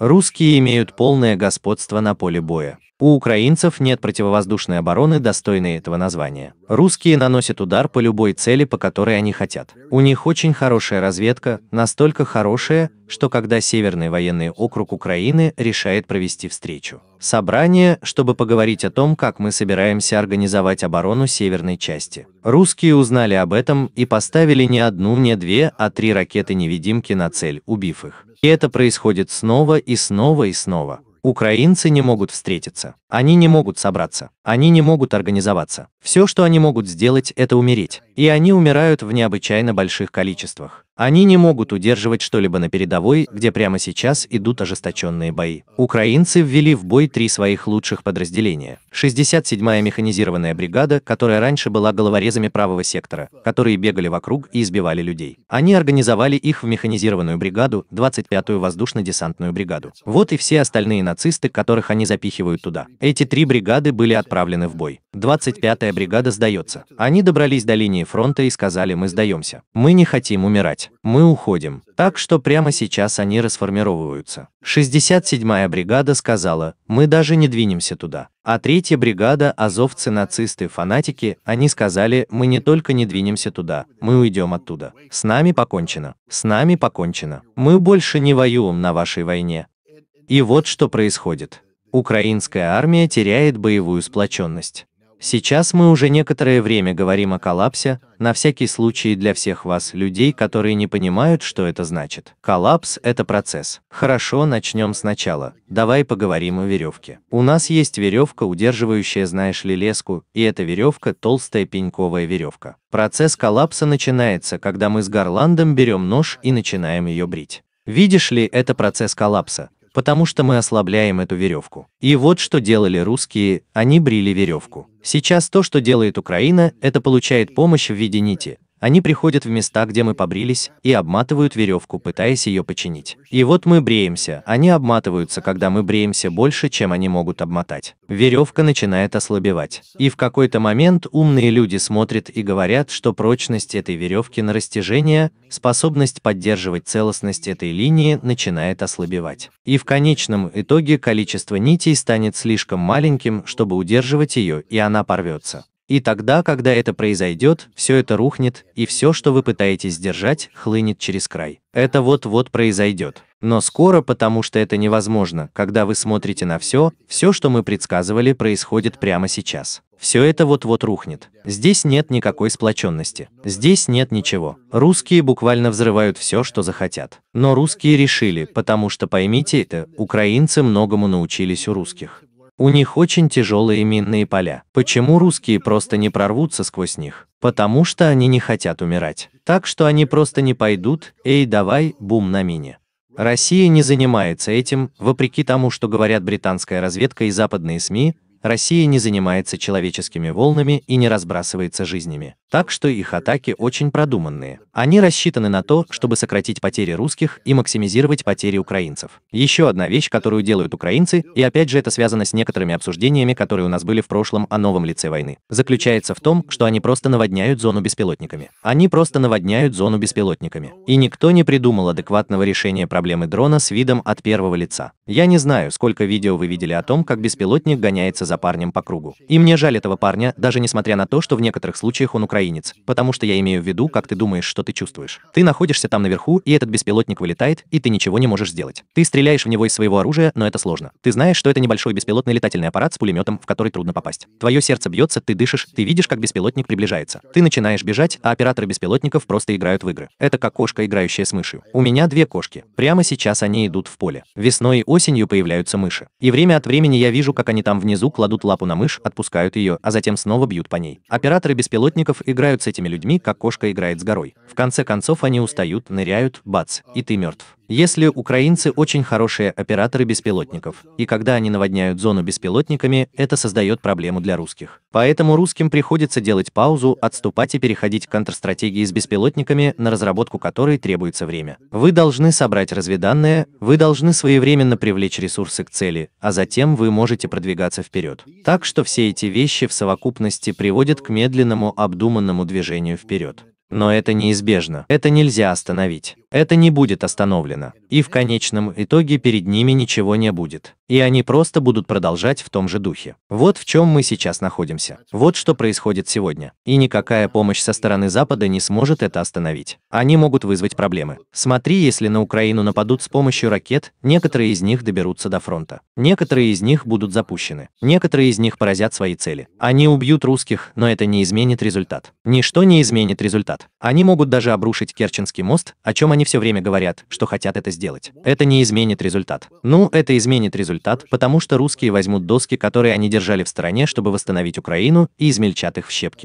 Русские имеют полное господство на поле боя. У украинцев нет противовоздушной обороны, достойной этого названия. Русские наносят удар по любой цели, по которой они хотят. У них очень хорошая разведка, настолько хорошая, что когда Северный военный округ Украины решает провести встречу. Собрание, чтобы поговорить о том, как мы собираемся организовать оборону северной части. Русские узнали об этом и поставили не одну, не две, а три ракеты-невидимки на цель, убив их. И это происходит снова и снова и снова. Украинцы не могут встретиться. Они не могут собраться. Они не могут организоваться. Все, что они могут сделать, это умереть. И они умирают в необычайно больших количествах. Они не могут удерживать что-либо на передовой, где прямо сейчас идут ожесточенные бои. Украинцы ввели в бой три своих лучших подразделения. 67-я механизированная бригада, которая раньше была головорезами правого сектора, которые бегали вокруг и избивали людей. Они организовали их в механизированную бригаду, 25-ю воздушно-десантную бригаду. Вот и все остальные нацисты, которых они запихивают туда. Эти три бригады были отправлены в бой. 25-я бригада сдается. Они добрались до линии фронта и сказали «мы сдаемся». Мы не хотим умирать есть. Мы уходим. Так что прямо сейчас они расформировываются. 67-я бригада сказала, мы даже не двинемся туда. А третья бригада, азовцы, нацисты, фанатики, они сказали, мы не только не двинемся туда, мы уйдем оттуда. С нами покончено. С нами покончено. Мы больше не воюем на вашей войне. И вот что происходит. Украинская армия теряет боевую сплоченность. Сейчас мы уже некоторое время говорим о коллапсе, на всякий случай для всех вас, людей, которые не понимают, что это значит. Коллапс – это процесс. Хорошо, начнем сначала. Давай поговорим о веревке. У нас есть веревка, удерживающая, знаешь ли, леску, и эта веревка – толстая пеньковая веревка. Процесс коллапса начинается, когда мы с Гарландом берем нож и начинаем ее брить. Видишь ли, это процесс коллапса потому что мы ослабляем эту веревку. И вот что делали русские, они брили веревку. Сейчас то, что делает Украина, это получает помощь в виде нити, они приходят в места, где мы побрились, и обматывают веревку, пытаясь ее починить. И вот мы бреемся, они обматываются, когда мы бреемся больше, чем они могут обмотать. Веревка начинает ослабевать. И в какой-то момент умные люди смотрят и говорят, что прочность этой веревки на растяжение, способность поддерживать целостность этой линии начинает ослабевать. И в конечном итоге количество нитей станет слишком маленьким, чтобы удерживать ее, и она порвется. И тогда, когда это произойдет, все это рухнет, и все, что вы пытаетесь сдержать, хлынет через край. Это вот-вот произойдет. Но скоро, потому что это невозможно, когда вы смотрите на все, все, что мы предсказывали, происходит прямо сейчас. Все это вот-вот рухнет. Здесь нет никакой сплоченности. Здесь нет ничего. Русские буквально взрывают все, что захотят. Но русские решили, потому что поймите это, украинцы многому научились у русских. У них очень тяжелые минные поля. Почему русские просто не прорвутся сквозь них? Потому что они не хотят умирать. Так что они просто не пойдут, эй, давай, бум на мине. Россия не занимается этим, вопреки тому, что говорят британская разведка и западные СМИ, Россия не занимается человеческими волнами и не разбрасывается жизнями. Так что их атаки очень продуманные. Они рассчитаны на то, чтобы сократить потери русских и максимизировать потери украинцев. Еще одна вещь, которую делают украинцы, и опять же это связано с некоторыми обсуждениями, которые у нас были в прошлом о новом лице войны, заключается в том, что они просто наводняют зону беспилотниками. Они просто наводняют зону беспилотниками. И никто не придумал адекватного решения проблемы дрона с видом от первого лица. Я не знаю, сколько видео вы видели о том, как беспилотник гоняется за за парнем по кругу. И мне жаль этого парня, даже несмотря на то, что в некоторых случаях он украинец, потому что я имею в виду, как ты думаешь, что ты чувствуешь. Ты находишься там наверху, и этот беспилотник вылетает, и ты ничего не можешь сделать. Ты стреляешь в него из своего оружия, но это сложно. Ты знаешь, что это небольшой беспилотный летательный аппарат с пулеметом, в который трудно попасть. Твое сердце бьется, ты дышишь, ты видишь, как беспилотник приближается. Ты начинаешь бежать, а операторы беспилотников просто играют в игры. Это как кошка, играющая с мышью. У меня две кошки. Прямо сейчас они идут в поле. Весной и осенью появляются мыши. И время от времени я вижу, как они там внизу кладут кладут лапу на мышь, отпускают ее, а затем снова бьют по ней. Операторы беспилотников играют с этими людьми, как кошка играет с горой. В конце концов они устают, ныряют, бац, и ты мертв. Если украинцы очень хорошие операторы беспилотников, и когда они наводняют зону беспилотниками, это создает проблему для русских. Поэтому русским приходится делать паузу, отступать и переходить к контрстратегии с беспилотниками, на разработку которой требуется время. Вы должны собрать разведанные, вы должны своевременно привлечь ресурсы к цели, а затем вы можете продвигаться вперед. Так что все эти вещи в совокупности приводят к медленному обдуманному движению вперед. Но это неизбежно. Это нельзя остановить. Это не будет остановлено. И в конечном итоге перед ними ничего не будет. И они просто будут продолжать в том же духе. Вот в чем мы сейчас находимся. Вот что происходит сегодня. И никакая помощь со стороны Запада не сможет это остановить. Они могут вызвать проблемы. Смотри, если на Украину нападут с помощью ракет, некоторые из них доберутся до фронта. Некоторые из них будут запущены. Некоторые из них поразят свои цели. Они убьют русских, но это не изменит результат. Ничто не изменит результат. Они могут даже обрушить Керченский мост, о чем они все время говорят, что хотят это сделать. Это не изменит результат. Ну, это изменит результат, потому что русские возьмут доски, которые они держали в стороне, чтобы восстановить Украину, и измельчат их в щепки.